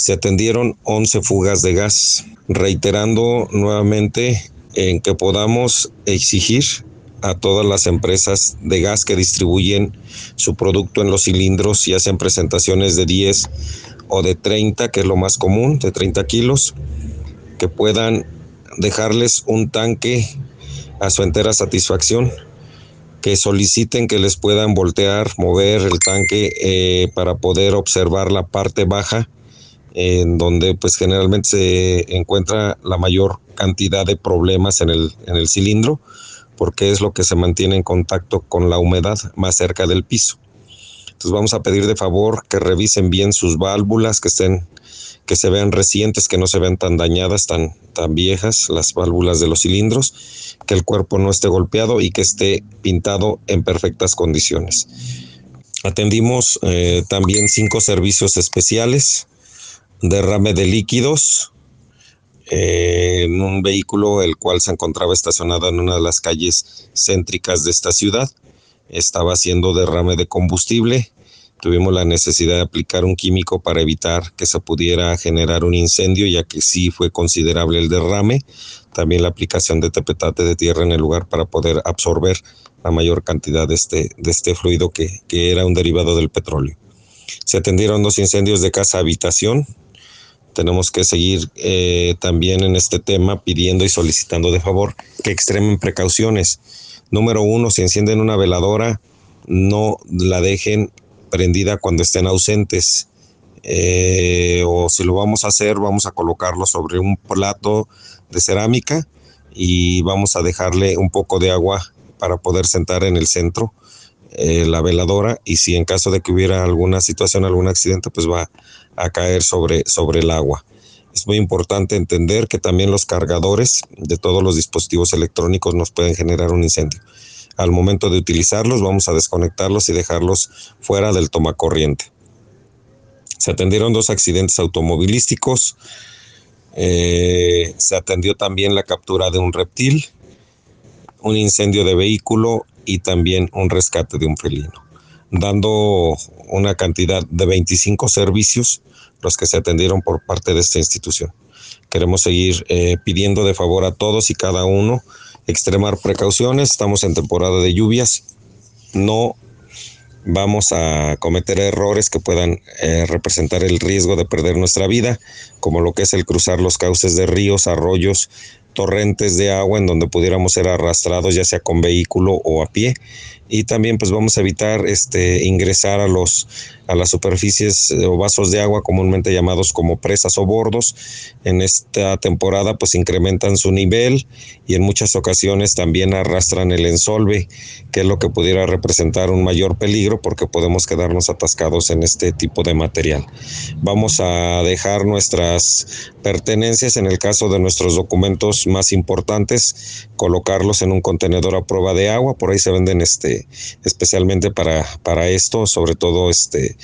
se atendieron 11 fugas de gas, reiterando nuevamente en que podamos exigir a todas las empresas de gas que distribuyen su producto en los cilindros y hacen presentaciones de 10 o de 30, que es lo más común, de 30 kilos, que puedan dejarles un tanque a su entera satisfacción, que soliciten que les puedan voltear, mover el tanque eh, para poder observar la parte baja en donde pues generalmente se encuentra la mayor cantidad de problemas en el, cilindro, porque es lo que se mantiene en contacto con la humedad más cerca del piso. Entonces vamos a pedir de favor que revisen bien sus válvulas, que estén, que se vean recientes, que no se vean tan dañadas, tan, tan viejas las válvulas de los cilindros, que el cuerpo no esté golpeado y que esté pintado en perfectas condiciones. Atendimos eh, también cinco servicios especiales derrame de líquidos eh, en un vehículo el cual se encontraba estacionado en una de las calles céntricas de esta ciudad. Estaba haciendo derrame de combustible. Tuvimos la necesidad de aplicar un químico para evitar que se pudiera generar un incendio, ya que sí fue considerable el derrame. También la aplicación de tepetate de tierra en el lugar para poder absorber la mayor cantidad de este, de este fluido que, que era un derivado del petróleo. Se atendieron dos incendios de casa-habitación, tenemos que seguir eh, también en este tema pidiendo y solicitando de favor que extremen precauciones. Número uno, si encienden una veladora, no la dejen prendida cuando estén ausentes. Eh, o si lo vamos a hacer, vamos a colocarlo sobre un plato de cerámica y vamos a dejarle un poco de agua para poder sentar en el centro eh, la veladora y si en caso de que hubiera alguna situación, algún accidente, pues va a caer sobre, sobre el agua. Es muy importante entender que también los cargadores de todos los dispositivos electrónicos nos pueden generar un incendio. Al momento de utilizarlos vamos a desconectarlos y dejarlos fuera del tomacorriente. Se atendieron dos accidentes automovilísticos. Eh, se atendió también la captura de un reptil, un incendio de vehículo y también un rescate de un felino dando una cantidad de 25 servicios los que se atendieron por parte de esta institución. Queremos seguir eh, pidiendo de favor a todos y cada uno extremar precauciones. Estamos en temporada de lluvias. No vamos a cometer errores que puedan eh, representar el riesgo de perder nuestra vida, como lo que es el cruzar los cauces de ríos, arroyos, torrentes de agua en donde pudiéramos ser arrastrados ya sea con vehículo o a pie y también pues vamos a evitar este ingresar a los a las superficies eh, o vasos de agua comúnmente llamados como presas o bordos. En esta temporada pues incrementan su nivel y en muchas ocasiones también arrastran el ensolve, que es lo que pudiera representar un mayor peligro porque podemos quedarnos atascados en este tipo de material. Vamos a dejar nuestras pertenencias en el caso de nuestros documentos más importantes, colocarlos en un contenedor a prueba de agua, por ahí se venden este especialmente para para esto, sobre todo este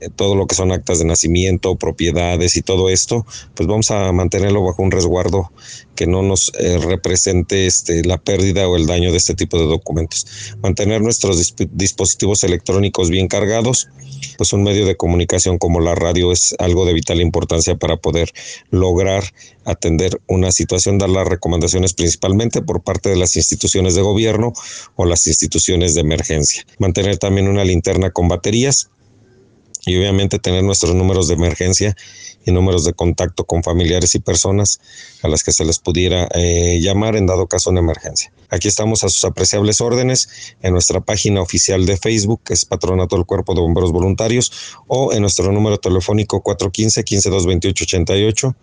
eh, todo lo que son actas de nacimiento, propiedades y todo esto, pues vamos a mantenerlo bajo un resguardo que no nos eh, represente este, la pérdida o el daño de este tipo de documentos. Mantener nuestros dispositivos electrónicos bien cargados, pues un medio de comunicación como la radio es algo de vital importancia para poder lograr atender una situación, dar las recomendaciones principalmente por parte de las instituciones de gobierno o las instituciones de emergencia. Mantener también una linterna con baterías y obviamente tener nuestros números de emergencia y números de contacto con familiares y personas a las que se les pudiera eh, llamar en dado caso de emergencia. Aquí estamos a sus apreciables órdenes en nuestra página oficial de Facebook, que es Patronato del Cuerpo de Bomberos Voluntarios, o en nuestro número telefónico 415 152 88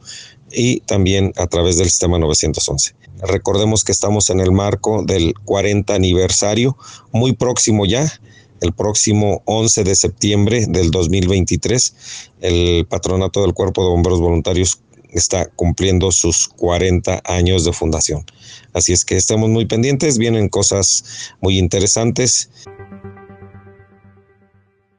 y también a través del sistema 911. Recordemos que estamos en el marco del 40 aniversario, muy próximo ya el próximo 11 de septiembre del 2023. El patronato del Cuerpo de Bomberos Voluntarios está cumpliendo sus 40 años de fundación. Así es que estamos muy pendientes, vienen cosas muy interesantes.